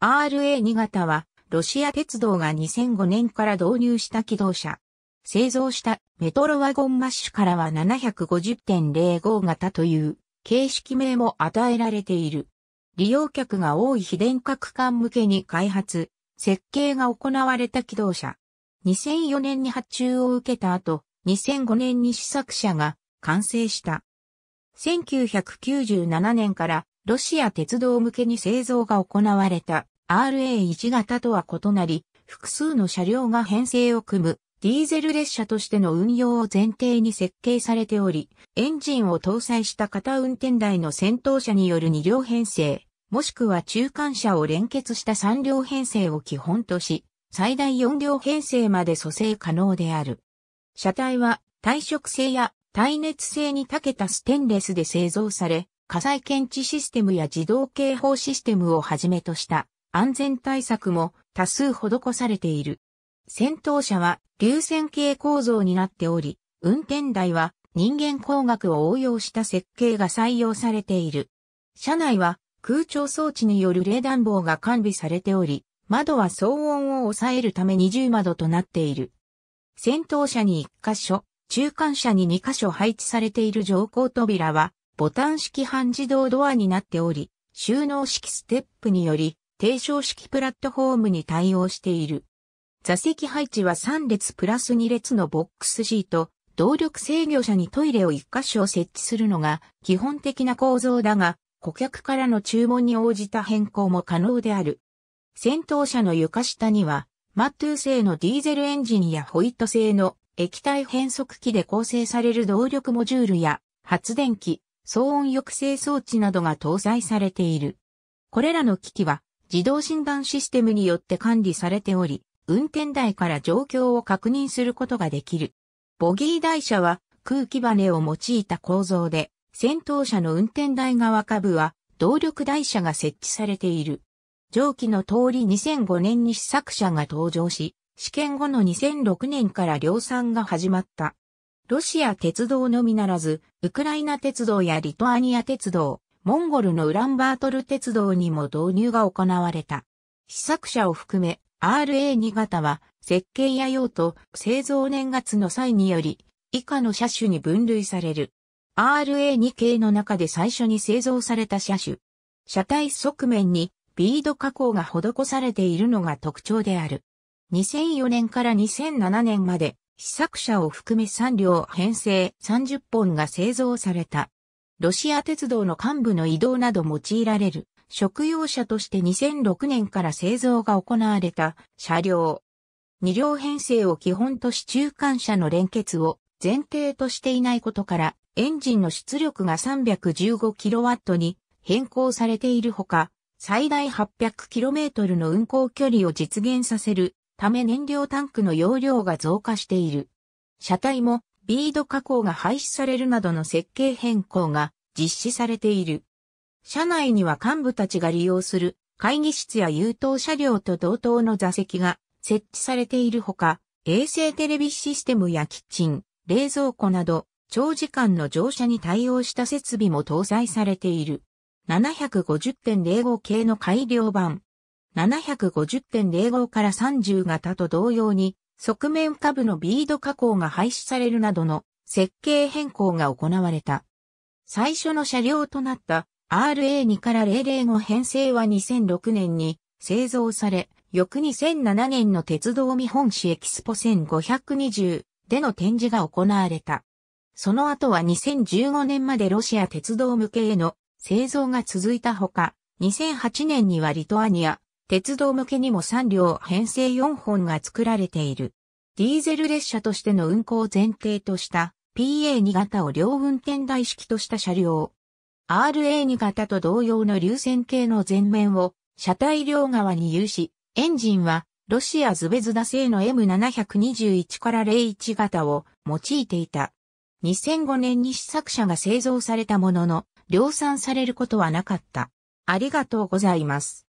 RA2 型は、ロシア鉄道が2005年から導入した機動車。製造したメトロワゴンマッシュからは750.05型という形式名も与えられている。利用客が多い非電化区間向けに開発、設計が行われた機動車。2004年に発注を受けた後、2005年に試作車が完成した。1997年からロシア鉄道向けに製造が行われた RA1 型とは異なり、複数の車両が編成を組むディーゼル列車としての運用を前提に設計されており、エンジンを搭載した片運転台の先頭車による2両編成、もしくは中間車を連結した3両編成を基本とし、最大4両編成まで蘇生可能である。車体は耐食性や耐熱性に長けたステンレスで製造され、火災検知システムや自動警報システムをはじめとした安全対策も多数施されている。戦闘車は流線形構造になっており、運転台は人間工学を応用した設計が採用されている。車内は空調装置による冷暖房が完備されており、窓は騒音を抑えるため二重窓となっている。戦闘車に1箇所、中間車に2箇所配置されている乗降扉は、ボタン式半自動ドアになっており、収納式ステップにより、低床式プラットフォームに対応している。座席配置は3列プラス2列のボックスシート、動力制御車にトイレを1箇所設置するのが基本的な構造だが、顧客からの注文に応じた変更も可能である。先頭車の床下には、マットゥー製のディーゼルエンジンやホイット製の液体変速機で構成される動力モジュールや発電機、騒音抑制装置などが搭載されている。これらの機器は自動診断システムによって管理されており、運転台から状況を確認することができる。ボギー台車は空気バネを用いた構造で、先頭車の運転台側下部は動力台車が設置されている。上記の通り2005年に試作車が登場し、試験後の2006年から量産が始まった。ロシア鉄道のみならず、ウクライナ鉄道やリトアニア鉄道、モンゴルのウランバートル鉄道にも導入が行われた。試作車を含め RA2 型は設計や用途、製造年月の際により以下の車種に分類される。RA2 系の中で最初に製造された車種。車体側面にビード加工が施されているのが特徴である。2004年から2007年まで試作車を含め3両編成30本が製造された。ロシア鉄道の幹部の移動など用いられる、食用車として2006年から製造が行われた車両。二両編成を基本とし中間車の連結を前提としていないことから、エンジンの出力が 315kW に変更されているほか、最大 800km の運行距離を実現させるため燃料タンクの容量が増加している。車体もビード加工が廃止されるなどの設計変更が実施されている。車内には幹部たちが利用する会議室や優等車両と同等の座席が設置されているほか、衛星テレビシステムやキッチン、冷蔵庫など、長時間の乗車に対応した設備も搭載されている。750.05系の改良版。750.05から30型と同様に、側面下部のビード加工が廃止されるなどの設計変更が行われた。最初の車両となった RA2 から005編成は2006年に製造され、翌2007年の鉄道見本市エキスポ1520での展示が行われた。その後は2015年までロシア鉄道向けへの製造が続いたほか、2008年にはリトアニア、鉄道向けにも3両編成4本が作られている。ディーゼル列車としての運行を前提とした PA2 型を両運転台式とした車両。RA2 型と同様の流線形の前面を車体両側に有し、エンジンはロシアズベズダ製の M721 から01型を用いていた。2005年に試作車が製造されたものの、量産されることはなかった。ありがとうございます。